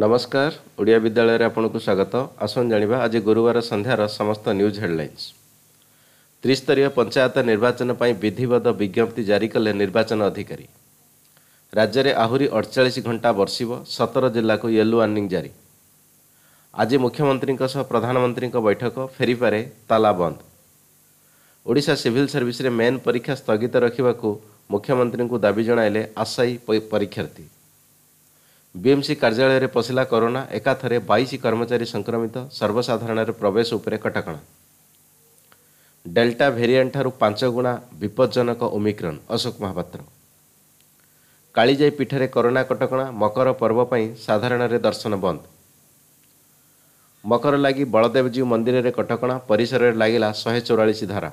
ନମସ୍କାର ଓଡ଼ିଆ ବିଦ୍ୟାଳୟରେ ଆପଣଙ୍କୁ ସ୍ୱାଗତ ଆସନ୍ତୁ ଜାଣିବା ଆଜି ଗୁରୁବାର ସନ୍ଧ୍ୟାର ସମସ୍ତ ନ୍ୟୁଜ୍ ହେଡ଼ଲାଇନ୍ସ ତ୍ରିସ୍ତରୀୟ ପଞ୍ଚାୟତ ନିର୍ବାଚନ ପାଇଁ ବିଧିବଦ୍ଧ ବିଜ୍ଞପ୍ତି ଜାରି କଲେ ନିର୍ବାଚନ ଅଧିକାରୀ ରାଜ୍ୟରେ ଆହୁରି ଅଠଚାଳିଶ ଘଣ୍ଟା ବର୍ଷିବ ସତର ଜିଲ୍ଲାକୁ ୟେଲୋ ୱାର୍ଣ୍ଣିଂ ଜାରି ଆଜି ମୁଖ୍ୟମନ୍ତ୍ରୀଙ୍କ ସହ ପ୍ରଧାନମନ୍ତ୍ରୀଙ୍କ ବୈଠକ ଫେରିପାରେ ତାଲା ବନ୍ଦ ଓଡ଼ିଶା ସିଭିଲ୍ ସର୍ଭିସରେ ମେନ୍ ପରୀକ୍ଷା ସ୍ଥଗିତ ରଖିବାକୁ ମୁଖ୍ୟମନ୍ତ୍ରୀଙ୍କୁ ଦାବି ଜଣାଇଲେ ଆଶାୟୀ ପରୀକ୍ଷାର୍ଥୀ ବିଏମ୍ସି କାର୍ଯ୍ୟାଳୟରେ ପଶିଲା କରୋନା ଏକାଥରେ ବାଇଶ କର୍ମଚାରୀ ସଂକ୍ରମିତ ସର୍ବସାଧାରଣରେ ପ୍ରବେଶ ଉପରେ କଟକଣା ଡେଲ୍ଟା ଭେରିଏଣ୍ଟ ଠାରୁ ପାଞ୍ଚ ଗୁଣା ବିପଜ୍ଜନକ ଓମିକ୍ରନ୍ ଅଶୋକ ମହାପାତ୍ର କାଳିଜାଇ ପୀଠରେ କରୋନା କଟକଣା ମକର ପର୍ବ ପାଇଁ ସାଧାରଣରେ ଦର୍ଶନ ବନ୍ଦ ମକର ଲାଗି ବଳଦେବଜୀ ମନ୍ଦିରରେ କଟକଣା ପରିସରରେ ଲାଗିଲା ଶହେ ଚଉରାଳିଶ ଧାରା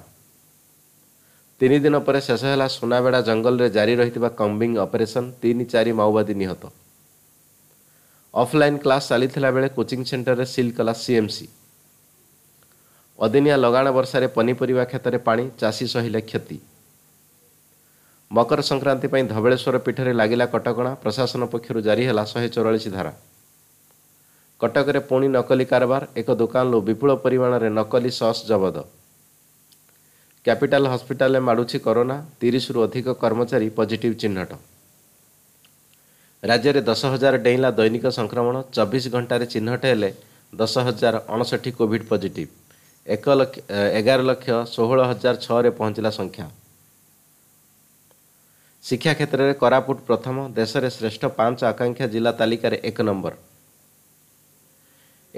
ତିନି ଦିନ ପରେ ଶେଷ ହେଲା ସୁନାବେଡ଼ା ଜଙ୍ଗଲରେ ଜାରି ରହିଥିବା କମ୍ବିଂ ଅପରେସନ୍ ତିନି ଚାରି ମାଓବାଦୀ ନିହତ ଅଫ୍ଲାଇନ୍ କ୍ଲାସ୍ ଚାଲିଥିଲା ବେଳେ କୋଚିଂ ସେଣ୍ଟରରେ ସିଲ୍ କଲା ସିଏମ୍ସି ଅଦିନିଆ ଲଗାଣ ବର୍ଷାରେ ପନିପରିବା କ୍ଷେତରେ ପାଣି ଚାଷୀ ସହିଲେ କ୍ଷତି ମକର ସଂକ୍ରାନ୍ତି ପାଇଁ ଧବଳେଶ୍ୱର ପୀଠରେ ଲାଗିଲା କଟକଣା ପ୍ରଶାସନ ପକ୍ଷରୁ ଜାରି ହେଲା ଶହେ ଚଉରାଳିଶ ଧାରା କଟକରେ ପୁଣି ନକଲି କାରବାର ଏକ ଦୋକାନରୁ ବିପୁଳ ପରିମାଣରେ ନକଲି ସସ୍ ଜବତ କ୍ୟାପିଟାଲ ହସ୍ପିଟାଲରେ ମାଡ଼ୁଛି କରୋନା ତିରିଶରୁ ଅଧିକ କର୍ମଚାରୀ ପଜିଟିଭ୍ ଚିହ୍ନଟ ରାଜ୍ୟରେ ଦଶ ହଜାର ଡେଇଁଲା ଦୈନିକ ସଂକ୍ରମଣ ଚବିଶ ଘଣ୍ଟାରେ ଚିହ୍ନଟ ହେଲେ ଦଶ ହଜାର ଅଣଷଠି କୋଭିଡ଼ ପଜିଟିଭ୍ ଏକ ଲକ୍ଷ ଏଗାର ଲକ୍ଷ ଷୋହଳ ହଜାର ଛଅରେ ପହଞ୍ଚିଲା ସଂଖ୍ୟା ଶିକ୍ଷା କ୍ଷେତ୍ରରେ କୋରାପୁଟ ପ୍ରଥମ ଦେଶରେ ଶ୍ରେଷ୍ଠ ପାଞ୍ଚ ଆକାଂକ୍ଷା ଜିଲ୍ଲା ତାଲିକାରେ ଏକ ନମ୍ବର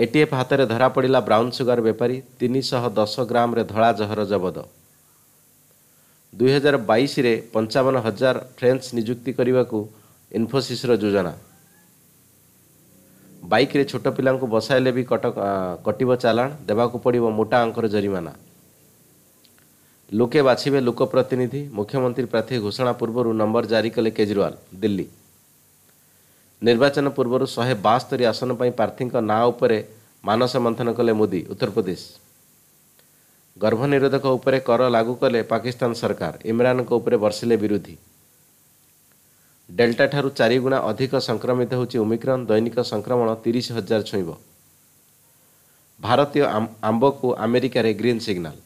ଏଟିଏଫ୍ ହାତରେ ଧରାପଡ଼ିଲା ବ୍ରାଉନ୍ ସୁଗାର ବେପାରୀ ତିନିଶହ ଦଶ ଗ୍ରାମରେ ଧଳା ଜହର ଜବତ ଦୁଇହଜାର ବାଇଶରେ ପଞ୍ଚାବନ ହଜାର ଫ୍ରେଞ୍ଚ ନିଯୁକ୍ତି କରିବାକୁ ଇନଫୋସିସ୍ର ଯୋଜନା ବାଇକ୍ରେ ଛୋଟ ପିଲାଙ୍କୁ ବସାଇଲେ ବି କଟ କଟିବ ଚାଲାଣ ଦେବାକୁ ପଡ଼ିବ ମୋଟା ଅଙ୍କର ଜରିମାନା ଲୋକେ ବାଛିବେ ଲୋକ ପ୍ରତିନିଧି ମୁଖ୍ୟମନ୍ତ୍ରୀ ପ୍ରାର୍ଥୀ ଘୋଷଣା ପୂର୍ବରୁ ନମ୍ବର ଜାରି କଲେ କେଜରିୱାଲ ଦିଲ୍ଲୀ ନିର୍ବାଚନ ପୂର୍ବରୁ ଶହେ ବାସ୍ତରୀ ଆସନ ପାଇଁ ପ୍ରାର୍ଥୀଙ୍କ ନାଁ ଉପରେ ମାନସ ମନ୍ଥନ କଲେ ମୋଦି ଉତ୍ତରପ୍ରଦେଶ ଗର୍ଭନିରୋଧକ ଉପରେ କର ଲାଗୁ କଲେ ପାକିସ୍ତାନ ସରକାର ଇମ୍ରାନ୍ଙ୍କ ଉପରେ ବର୍ଷିଲେ ବିରୋଧୀ ଡେଲ୍ଟା ଠାରୁ ଚାରିଗୁଣା ଅଧିକ ସଂକ୍ରମିତ ହେଉଛି ଓମିକ୍ରନ୍ ଦୈନିକ ସଂକ୍ରମଣ ତିରିଶ ହଜାର ଛୁଇଁବ ଭାରତୀୟ ଆମ୍ବକୁ ଆମେରିକାରେ ଗ୍ରୀନ୍ ସିଗ୍ନାଲ୍